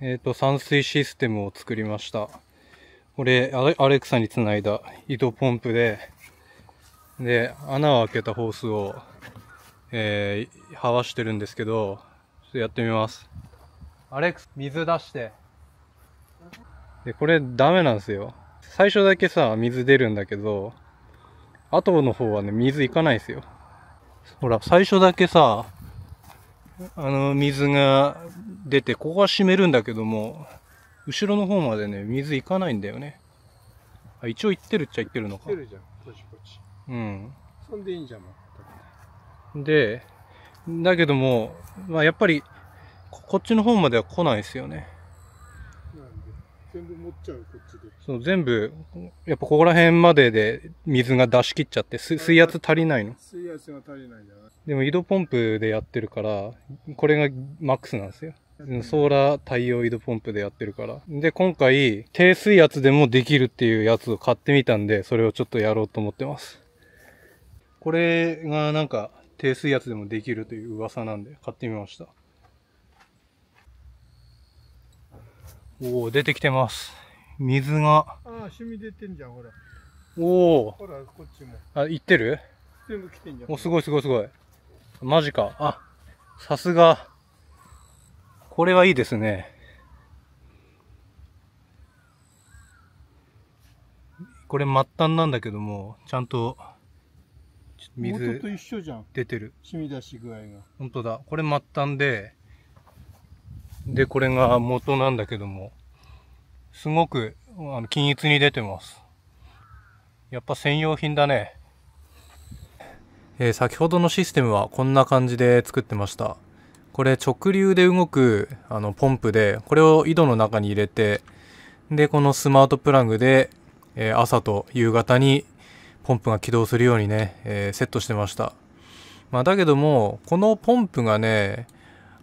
えっ、ー、と、散水システムを作りました。これ、アレクサにつないだ糸ポンプで、で、穴を開けたホースを、えー、はわしてるんですけど、ちょっとやってみます。アレクサ、水出して。で、これダメなんですよ。最初だけさ、水出るんだけど、後の方はね、水いかないですよ。ほら、最初だけさ、あの、水が出て、ここは湿めるんだけども、後ろの方までね、水行かないんだよね。あ、一応行ってるっちゃ行ってるのか。行ってるじゃん、ちこっち。うん。そんでいいんじゃん、もで、だけども、まあやっぱり、こっちの方までは来ないですよね。全部持っちゃうこっちでそう全部やっぱここら辺までで水が出し切っちゃって水圧足りないの水圧が足りないじゃないでも井戸ポンプでやってるからこれがマックスなんですよソーラー太陽井戸ポンプでやってるから。で、今回、低水圧でもできるっていうやつを買ってみたんで、それをちょっとやろうと思ってます。これがなんか、低水圧でもできるという噂なんで買ってみました。おお、出てきてます。水が。ああ、染み出てんじゃん、ほら。おお。ほら、こっちも。あ、行ってる全部来てんじゃん。お、すごいすごいすごい。マジか。あ、さすが。これはいいですね。これ末端なんだけども、ちゃんと水出てる。染み出し具合が。本当だ。これ末端で、で、これが元なんだけども、すごく、あの、均一に出てます。やっぱ専用品だね。えー、先ほどのシステムはこんな感じで作ってました。これ直流で動くあのポンプで、これを井戸の中に入れて、で、このスマートプラグで、えー、朝と夕方にポンプが起動するようにね、えー、セットしてました。まあ、だけども、このポンプがね、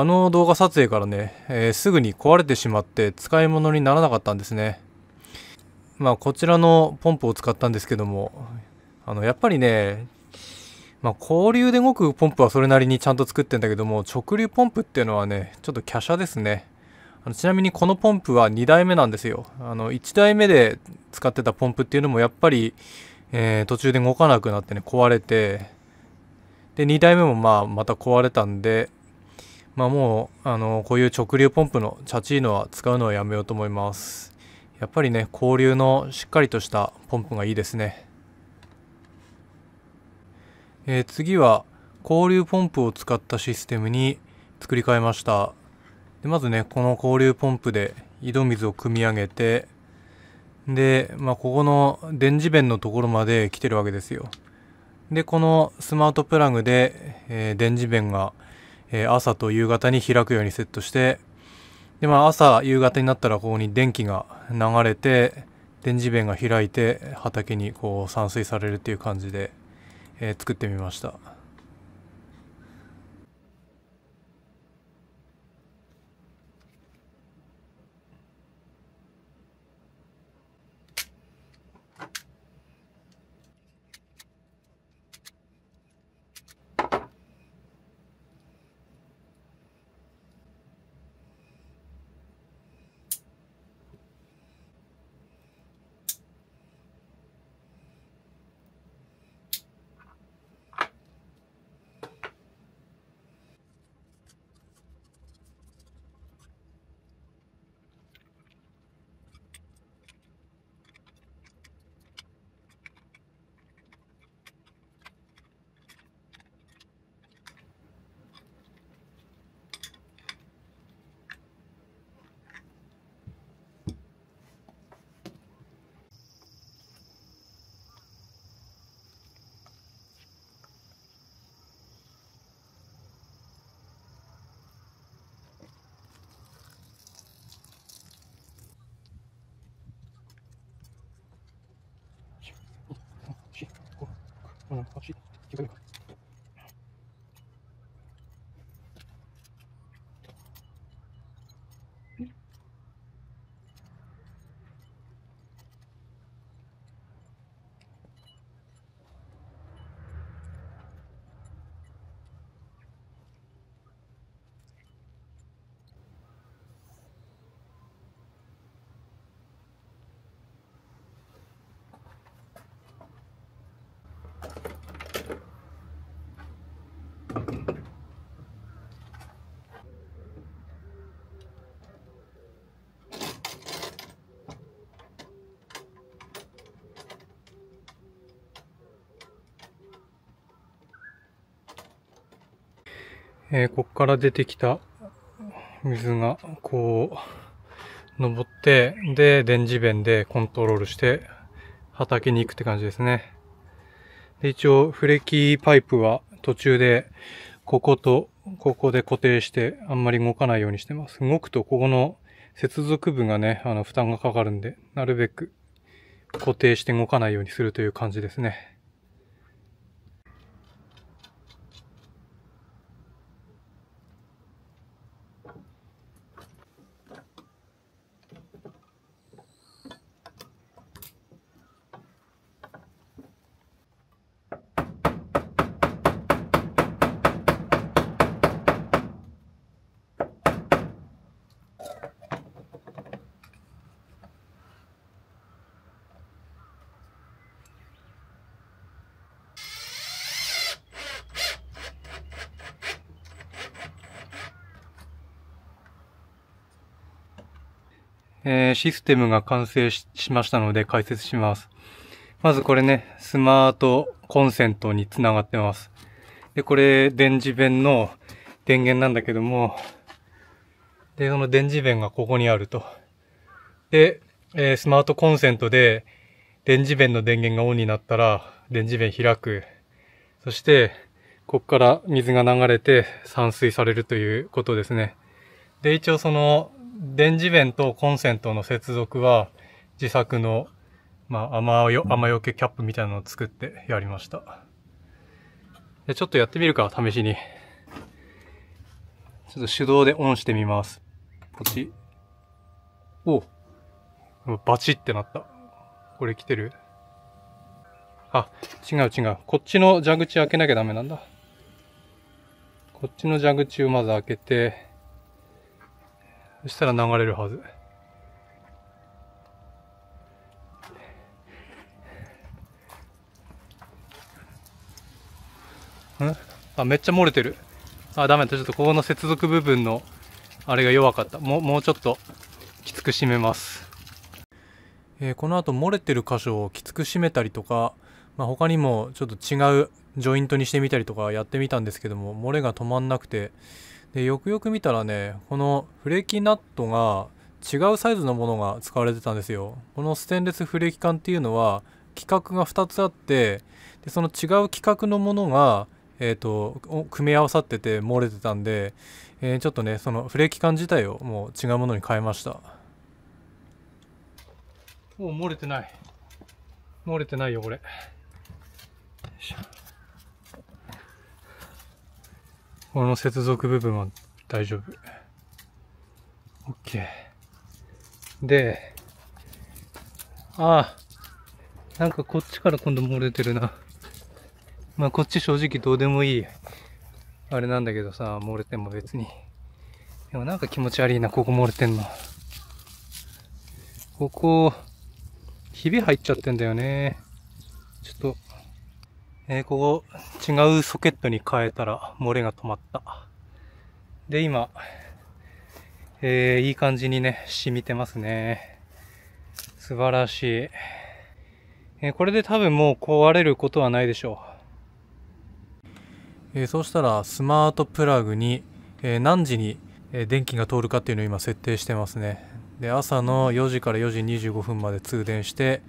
あの動画撮影からね、えー、すぐに壊れてしまって使い物にならなかったんですね。まあこちらのポンプを使ったんですけども、あのやっぱりね、まあ、交流で動くポンプはそれなりにちゃんと作ってんだけども、直流ポンプっていうのはね、ちょっと華奢ですね。あのちなみにこのポンプは2台目なんですよ。あの1台目で使ってたポンプっていうのもやっぱり、えー、途中で動かなくなってね、壊れて、で、2台目もまあまた壊れたんで、まあ、もうあのこういう直流ポンプのチャチーノは使うのはやめようと思いますやっぱりね交流のしっかりとしたポンプがいいですね、えー、次は交流ポンプを使ったシステムに作り変えましたでまずねこの交流ポンプで井戸水を汲み上げてで、まあ、ここの電磁弁のところまで来てるわけですよでこのスマートプラグで、えー、電磁弁がえー、朝と夕方に開くようにセットしてで、まあ、朝夕方になったらここに電気が流れて電磁弁が開いて畑にこう散水されるっていう感じで、えー、作ってみました。うん、走って、気いえー、こっから出てきた水が、こう、登って、で、電磁弁でコントロールして、畑に行くって感じですね。で、一応、フレキパイプは途中で、ここと、ここで固定して、あんまり動かないようにしてます。動くと、ここの接続部がね、あの、負担がかかるんで、なるべく固定して動かないようにするという感じですね。えー、システムが完成しましたので解説します。まずこれね、スマートコンセントにつながってます。で、これ、電磁弁の電源なんだけども、で、その電磁弁がここにあると。で、えー、スマートコンセントで、電磁弁の電源がオンになったら、電磁弁開く。そして、ここから水が流れて散水されるということですね。で、一応その電磁弁とコンセントの接続は自作の、まあ、雨よ、雨よけキャップみたいなのを作ってやりました。でちょっとやってみるか、試しに。ちょっと手動でオンしてみます。ポチ。おバチってなった。これ来てるあ、違う違う。こっちの蛇口開けなきゃダメなんだ。こっちの蛇口をまず開けて、そしたら流れるはず。んあ、めっちゃ漏れてる。あ、ダメだ。ちょっとここの接続部分の、あれが弱かった。もう、もうちょっと、きつく締めます。えー、この後漏れてる箇所をきつく締めたりとか、まあ、他にもちょっと違うジョイントにしてみたりとかやってみたんですけども、漏れが止まんなくて、でよくよく見たらねこのフレキナットが違うサイズのものが使われてたんですよこのステンレスフレキ缶っていうのは規格が2つあってでその違う規格のものがえーと、組み合わさってて漏れてたんで、えー、ちょっとねそのフレーキ缶自体をもう違うものに変えましたう漏れてない漏れてないよこれよいしょこの接続部分は大丈夫。OK。で、ああ、なんかこっちから今度漏れてるな。まあこっち正直どうでもいい。あれなんだけどさ、漏れても別に。でもなんか気持ち悪いな、ここ漏れてんの。ここ、ひび入っちゃってんだよね。ちょっと、えー、ここ違うソケットに変えたら漏れが止まった。で、今、えー、いい感じにね、染みてますね。素晴らしい。えー、これで多分もう壊れることはないでしょう。えー、そうしたらスマートプラグに、え何時に、え電気が通るかっていうのを今設定してますね。で、朝の4時から4時25分まで通電して、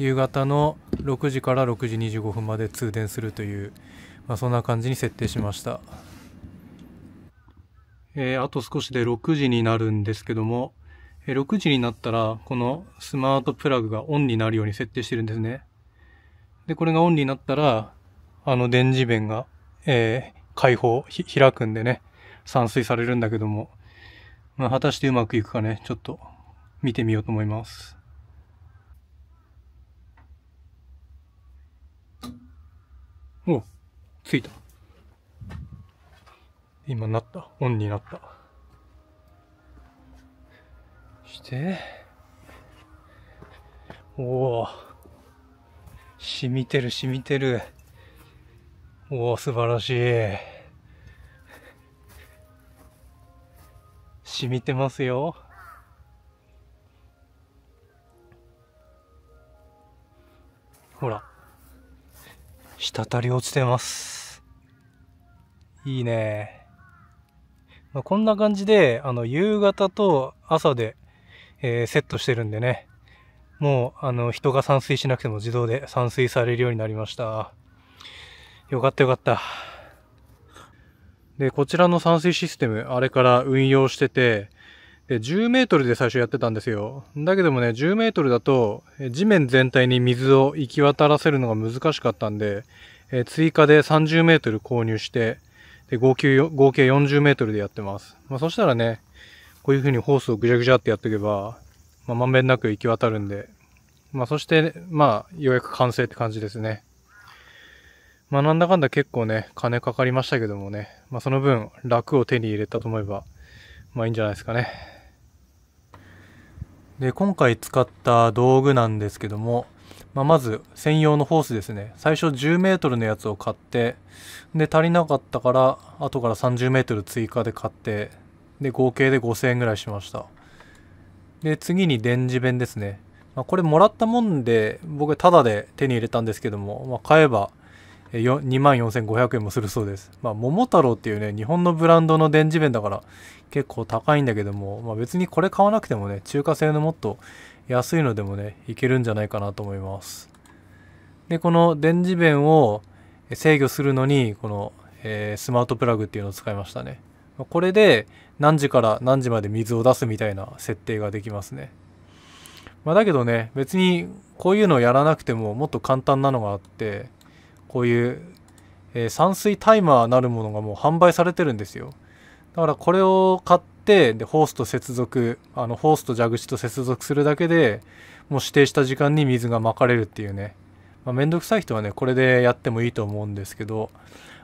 夕方の6時から6時25分まで通電するという、まあ、そんな感じに設定しました、えー、あと少しで6時になるんですけども、えー、6時になったらこのスマートプラグがオンになるように設定してるんですねでこれがオンになったらあの電磁弁が、えー、開放開くんでね散水されるんだけども、まあ、果たしてうまくいくかねちょっと見てみようと思いますおついた。今なった。オンになった。して、おお染みてる染みてる。おお素晴らしい。染みてますよ。ほら。滴り落ちてます。いいね。まあ、こんな感じで、あの、夕方と朝で、えー、セットしてるんでね。もう、あの、人が散水しなくても自動で散水されるようになりました。よかったよかった。で、こちらの散水システム、あれから運用してて、10メートルで最初やってたんですよ。だけどもね、10メートルだと、地面全体に水を行き渡らせるのが難しかったんで、え追加で30メートル購入して、で合計合計40メートルでやってます。まあ、そしたらね、こういう風にホースをぐちゃぐちゃってやっておけば、まあ、まんべんなく行き渡るんで、まあ、そして、まあ、ようやく完成って感じですね。まあ、なんだかんだ結構ね、金かかりましたけどもね、まあ、その分、楽を手に入れたと思えば、まあ、いいんじゃないですかね。で今回使った道具なんですけども、まあ、まず専用のホースですね最初 10m のやつを買ってで足りなかったから後から 30m 追加で買ってで合計で5000円ぐらいしましたで次に電磁弁ですね、まあ、これもらったもんで僕タダで手に入れたんですけども、まあ、買えば2万4500円もするそうです。まあ、桃太郎っていうね、日本のブランドの電磁弁だから結構高いんだけども、まあ、別にこれ買わなくてもね、中華製のもっと安いのでもね、いけるんじゃないかなと思います。で、この電磁弁を制御するのに、この、えー、スマートプラグっていうのを使いましたね。これで何時から何時まで水を出すみたいな設定ができますね。まあ、だけどね、別にこういうのをやらなくてももっと簡単なのがあって、こういう、えー、散水タイマーなるものがもう販売されてるんですよだからこれを買ってでホースと接続あのホースと蛇口と接続するだけでもう指定した時間に水がまかれるっていうね、まあ、めんどくさい人はねこれでやってもいいと思うんですけど、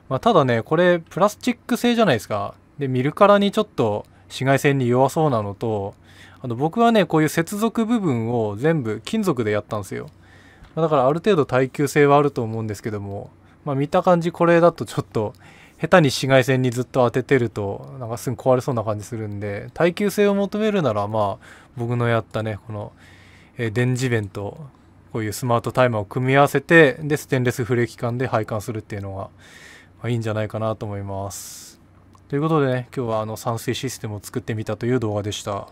まあ、ただねこれプラスチック製じゃないですかで見るからにちょっと紫外線に弱そうなのとあの僕はねこういう接続部分を全部金属でやったんですよだからある程度耐久性はあると思うんですけども、まあ、見た感じこれだとちょっと下手に紫外線にずっと当ててるとなんかすぐ壊れそうな感じするんで耐久性を求めるならまあ僕のやったねこの、え電磁弁とこういうスマートタイマーを組み合わせてでステンレスフレーキ管で配管するっていうのが、まいいんじゃないかなと思います。ということでね今日はあの散水システムを作ってみたという動画でした。